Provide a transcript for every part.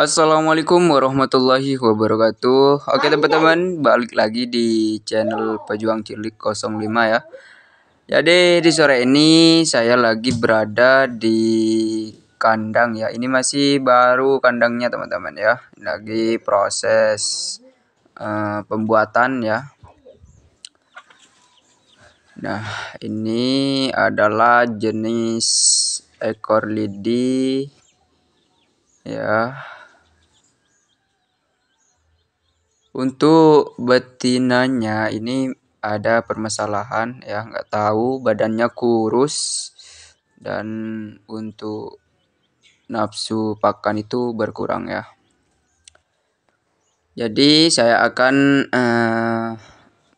Assalamualaikum warahmatullahi wabarakatuh Oke teman-teman balik lagi di channel Pejuang Cilik 05 ya Jadi di sore ini saya lagi berada di kandang ya Ini masih baru kandangnya teman-teman ya Lagi proses uh, pembuatan ya Nah ini adalah jenis ekor lidi ya Untuk betinanya ini ada permasalahan ya nggak tahu badannya kurus dan untuk nafsu pakan itu berkurang ya. Jadi saya akan uh,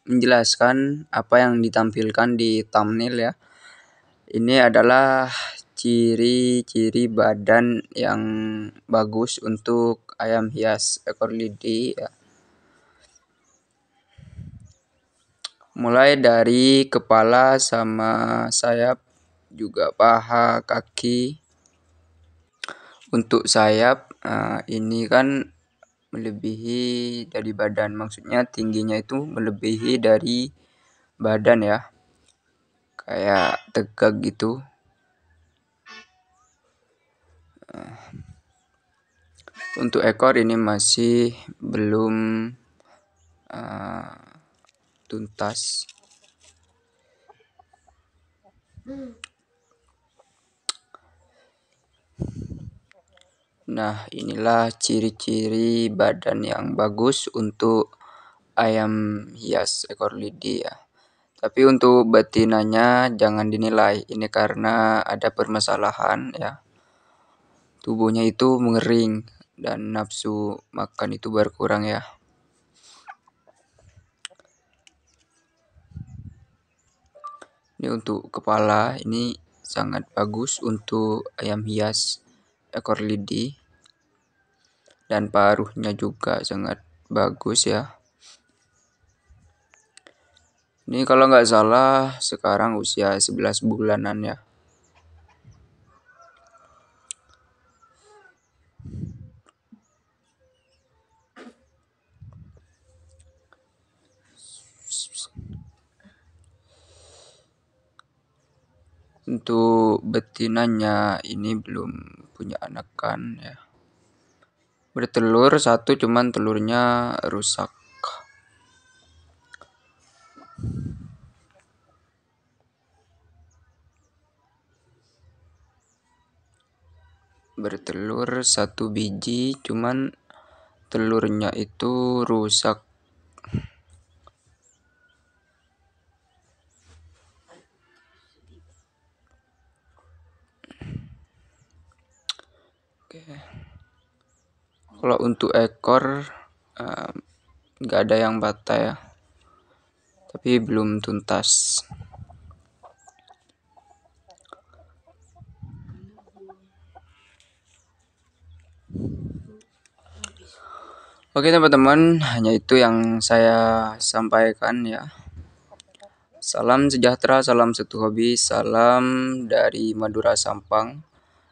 menjelaskan apa yang ditampilkan di thumbnail ya. Ini adalah ciri-ciri badan yang bagus untuk ayam hias ekor lidi ya. mulai dari kepala sama sayap juga paha kaki untuk sayap uh, ini kan melebihi dari badan maksudnya tingginya itu melebihi dari badan ya kayak tegak gitu eh, untuk ekor ini masih belum uh, tuntas Nah, inilah ciri-ciri badan yang bagus untuk ayam hias ekor lidi ya. Tapi untuk betinanya jangan dinilai, ini karena ada permasalahan ya. Tubuhnya itu mengering dan nafsu makan itu berkurang ya. ini untuk kepala ini sangat bagus untuk ayam hias ekor lidi dan paruhnya juga sangat bagus ya ini kalau nggak salah sekarang usia 11 bulanan ya untuk betinanya ini belum punya anak kan ya bertelur satu cuman telurnya rusak bertelur satu biji cuman telurnya itu rusak Oke. Kalau untuk ekor nggak uh, ada yang bata ya. Tapi belum tuntas. Oke teman-teman, hanya itu yang saya sampaikan ya. Salam sejahtera, salam satu hobi, salam dari Madura Sampang.